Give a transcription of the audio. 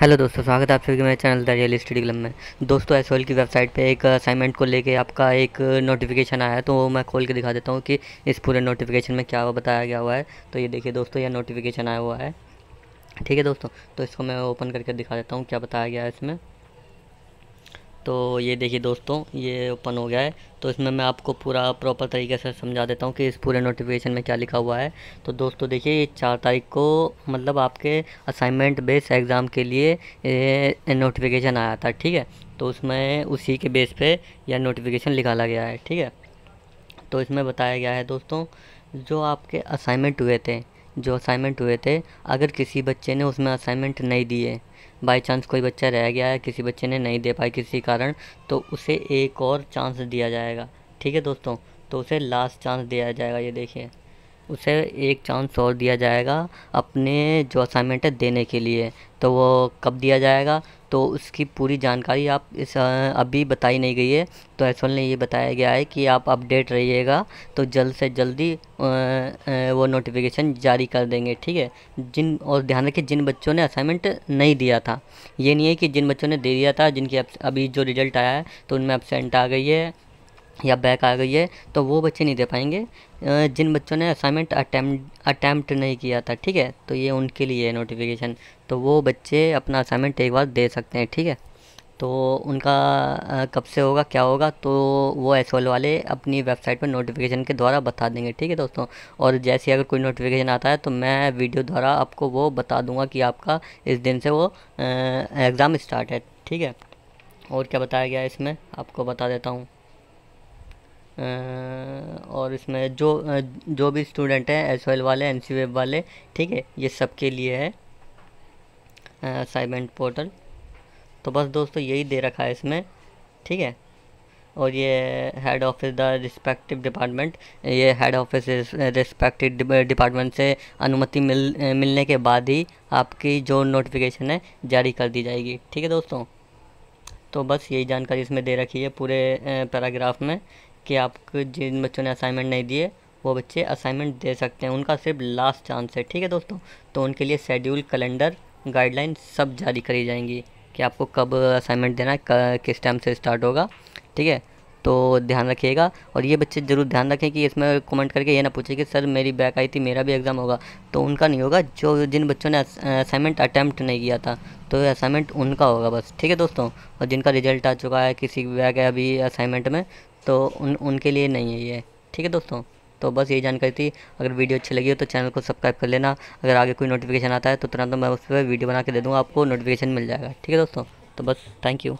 hello दोस्तों स्वागत है आप सभी मेरे channel the real study club में दोस्तों एस की वेबसाइट पे एक असाइनमेंट को लेके आपका एक नोटिफिकेशन आया है तो मैं खोल के दिखा देता हूँ कि इस पूरे नोटिफिकेशन में क्या बताया गया हुआ है तो ये देखिए दोस्तों यह नोटिफिकेशन आया हुआ है ठीक है दोस्तों तो इसको मैं ओपन करके दिखा देता हूँ क्या बताया गया है इसमें तो ये देखिए दोस्तों ये ओपन हो गया है तो इसमें मैं आपको पूरा प्रॉपर तरीके से समझा देता हूँ कि इस पूरे नोटिफिकेशन में क्या लिखा हुआ है तो दोस्तों देखिए ये चार तारीख को मतलब आपके असाइनमेंट बेस एग्ज़ाम के लिए नोटिफिकेशन आया था ठीक है तो उसमें उसी के बेस पे यह नोटिफिकेशन निकाला गया है ठीक है तो इसमें बताया गया है दोस्तों जो आपके असाइनमेंट हुए थे जो असाइनमेंट हुए थे अगर किसी बच्चे ने उसमें असाइनमेंट नहीं दिए बाई चांस कोई बच्चा रह गया है किसी बच्चे ने नहीं दे पाए किसी कारण तो उसे एक और चांस दिया जाएगा ठीक है दोस्तों तो उसे लास्ट चांस दिया जाएगा ये देखिए उसे एक चांस और दिया जाएगा अपने जो असाइनमेंट है देने के लिए तो वो कब दिया जाएगा तो उसकी पूरी जानकारी आप इस अभी बताई नहीं गई है तो ऐसा ने ये बताया गया है कि आप अपडेट रहिएगा तो जल्द से जल्दी वो नोटिफिकेशन जारी कर देंगे ठीक है जिन और ध्यान रखिए जिन बच्चों ने असाइनमेंट नहीं दिया था ये नहीं है कि जिन बच्चों ने दे दिया था जिनकी अभी जो रिजल्ट आया है तो उनमें एबसेंट आ गई है या बैक आ गई है तो वो बच्चे नहीं दे पाएंगे जिन बच्चों ने असाइनमेंट अटैम्प्ट अटैम्प्ट नहीं किया था ठीक है तो ये उनके लिए है नोटिफिकेशन तो वो बच्चे अपना असाइनमेंट एक बार दे सकते हैं ठीक है तो उनका कब से होगा क्या होगा तो वो एस वाले अपनी वेबसाइट पर नोटिफिकेशन के द्वारा बता देंगे ठीक है दोस्तों और जैसे अगर कोई नोटिफिकेशन आता है तो मैं वीडियो द्वारा आपको वो बता दूंगा कि आपका इस दिन से वो एग्ज़ाम स्टार्ट है ठीक है और क्या बताया गया इसमें आपको बता देता हूँ और इसमें जो जो भी स्टूडेंट हैं एस वाले एन वेब e वाले ठीक है ये सब के लिए है असाइनमेंट पोर्टल तो बस दोस्तों यही दे रखा है इसमें ठीक है और ये head office the respective department ये हेड ऑफिस रिस्पेक्टिव डिपार्टमेंट से अनुमति मिल मिलने के बाद ही आपकी जो नोटिफिकेशन है जारी कर दी जाएगी ठीक है दोस्तों तो बस यही जानकारी इसमें दे रखी है पूरे पैराग्राफ में कि आप जिन बच्चों ने असाइनमेंट नहीं दिए वो बच्चे असाइनमेंट दे सकते हैं उनका सिर्फ लास्ट चांस है ठीक है दोस्तों तो उनके लिए शेड्यूल कैलेंडर गाइडलाइन सब जारी करी जाएंगी कि आपको कब असाइनमेंट देना है किस टाइम से स्टार्ट होगा ठीक है तो ध्यान रखिएगा और ये बच्चे ज़रूर ध्यान रखें कि इसमें कमेंट करके ये ना पूछे कि सर मेरी बैक आई थी मेरा भी एग्ज़ाम होगा तो उनका नहीं होगा जो जिन बच्चों ने असाइनमेंट अटैम्प्ट नहीं किया था तो असाइनमेंट उनका होगा बस ठीक है दोस्तों और जिनका रिजल्ट आ चुका है किसी बैक है अभी असाइनमेंट में तो उन उनके लिए नहीं है ये ठीक है दोस्तों तो बस यही जानकारी थी अगर वीडियो अच्छी लगी हो तो चैनल को सब्सक्राइब कर लेना अगर आगे कोई नोटिफिकेशन आता है तो तुरंत मैं उस पर वीडियो बना के दे दूँगा आपको नोटिफिकेशन मिल जाएगा ठीक है दोस्तों तो बस थैंक यू